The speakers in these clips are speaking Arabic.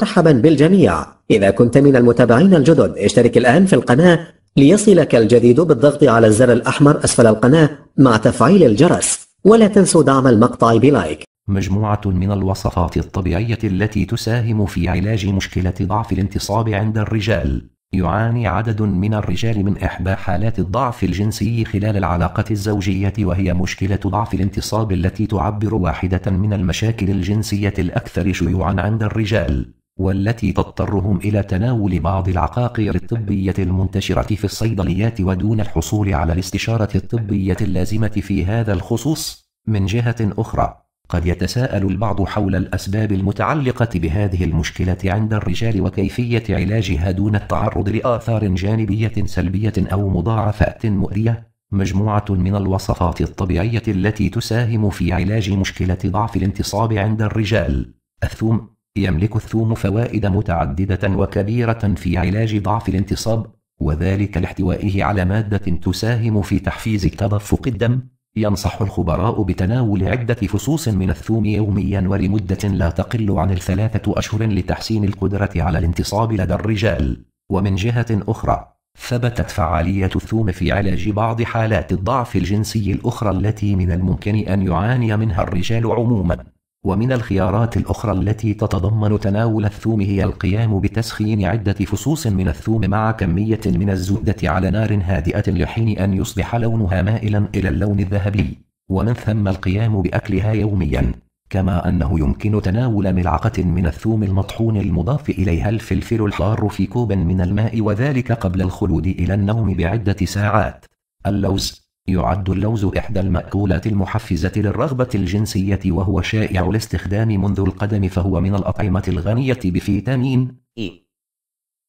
مرحبا بالجميع إذا كنت من المتابعين الجدد اشترك الآن في القناة ليصلك الجديد بالضغط على الزر الأحمر أسفل القناة مع تفعيل الجرس ولا تنسوا دعم المقطع بلايك مجموعة من الوصفات الطبيعية التي تساهم في علاج مشكلة ضعف الانتصاب عند الرجال يعاني عدد من الرجال من إحدى حالات الضعف الجنسي خلال العلاقة الزوجية وهي مشكلة ضعف الانتصاب التي تعبر واحدة من المشاكل الجنسية الأكثر شيوعا عند الرجال والتي تضطرهم إلى تناول بعض العقاقير الطبية المنتشرة في الصيدليات ودون الحصول على الاستشارة الطبية اللازمة في هذا الخصوص من جهة أخرى قد يتساءل البعض حول الأسباب المتعلقة بهذه المشكلة عند الرجال وكيفية علاجها دون التعرض لآثار جانبية سلبية أو مضاعفات مؤذية مجموعة من الوصفات الطبيعية التي تساهم في علاج مشكلة ضعف الانتصاب عند الرجال الثوم يملك الثوم فوائد متعددة وكبيرة في علاج ضعف الانتصاب وذلك لاحتوائه على مادة تساهم في تحفيز تدفق الدم ينصح الخبراء بتناول عدة فصوص من الثوم يوميا ولمدة لا تقل عن الثلاثة أشهر لتحسين القدرة على الانتصاب لدى الرجال ومن جهة أخرى ثبتت فعالية الثوم في علاج بعض حالات الضعف الجنسي الأخرى التي من الممكن أن يعاني منها الرجال عموماً ومن الخيارات الأخرى التي تتضمن تناول الثوم هي القيام بتسخين عدة فصوص من الثوم مع كمية من الزبدة على نار هادئة لحين أن يصبح لونها مائلا إلى اللون الذهبي ومن ثم القيام بأكلها يوميا كما أنه يمكن تناول ملعقة من الثوم المطحون المضاف إليها الفلفل الحار في كوب من الماء وذلك قبل الخلود إلى النوم بعدة ساعات اللوز يعد اللوز إحدى المأكولات المحفزة للرغبة الجنسية وهو شائع الاستخدام منذ القدم فهو من الأطعمة الغنية بفيتامين إي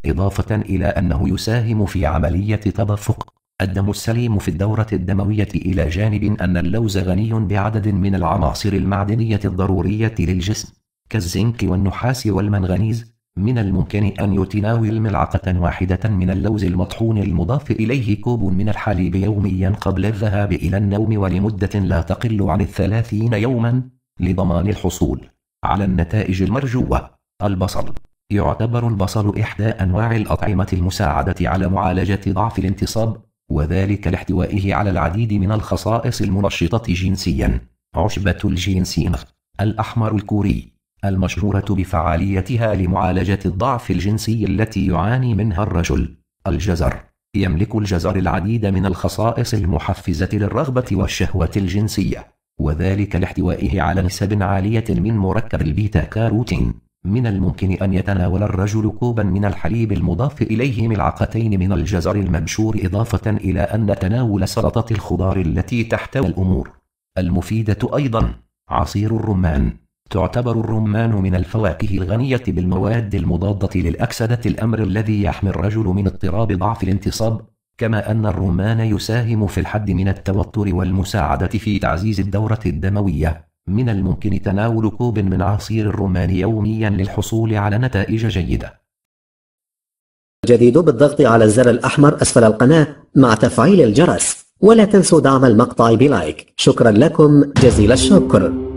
إضافة إلى أنه يساهم في عملية تدفق الدم السليم في الدورة الدموية إلى جانب أن اللوز غني بعدد من العناصر المعدنية الضرورية للجسم كالزنك والنحاس والمنغنيز من الممكن أن يتناول ملعقة واحدة من اللوز المطحون المضاف إليه كوب من الحليب يوميا قبل الذهاب إلى النوم ولمدة لا تقل عن الثلاثين يوما لضمان الحصول على النتائج المرجوة البصل يعتبر البصل إحدى أنواع الأطعمة المساعدة على معالجة ضعف الانتصاب وذلك لاحتوائه على العديد من الخصائص المنشطة جنسيا عشبة الجينسينغ الأحمر الكوري المشهورة بفعاليتها لمعالجة الضعف الجنسي التي يعاني منها الرجل الجزر يملك الجزر العديد من الخصائص المحفزة للرغبة والشهوة الجنسية وذلك لاحتوائه على نسب عالية من مركب البيتا كاروتين من الممكن أن يتناول الرجل كوبا من الحليب المضاف إليه ملعقتين من الجزر المبشور إضافة إلى أن تناول سلطة الخضار التي تحتوي الأمور المفيدة أيضا عصير الرمان تعتبر الرمان من الفواكه الغنية بالمواد المضادة للأكسدة الأمر الذي يحمي الرجل من اضطراب ضعف الانتصاب كما أن الرمان يساهم في الحد من التوتر والمساعدة في تعزيز الدورة الدموية من الممكن تناول كوب من عصير الرمان يوميا للحصول على نتائج جيدة جديد بالضغط على الزر الأحمر أسفل القناة مع تفعيل الجرس ولا تنسوا دعم المقطع بلايك شكرا لكم جزيل الشكر